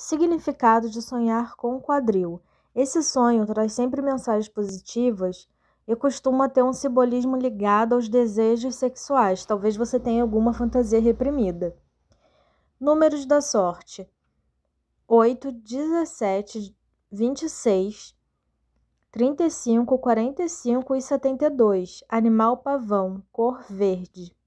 significado de sonhar com o quadril. Esse sonho traz sempre mensagens positivas e costuma ter um simbolismo ligado aos desejos sexuais. Talvez você tenha alguma fantasia reprimida. Números da sorte: 8, 17, 26, 35, 45 e 72. Animal pavão, cor verde.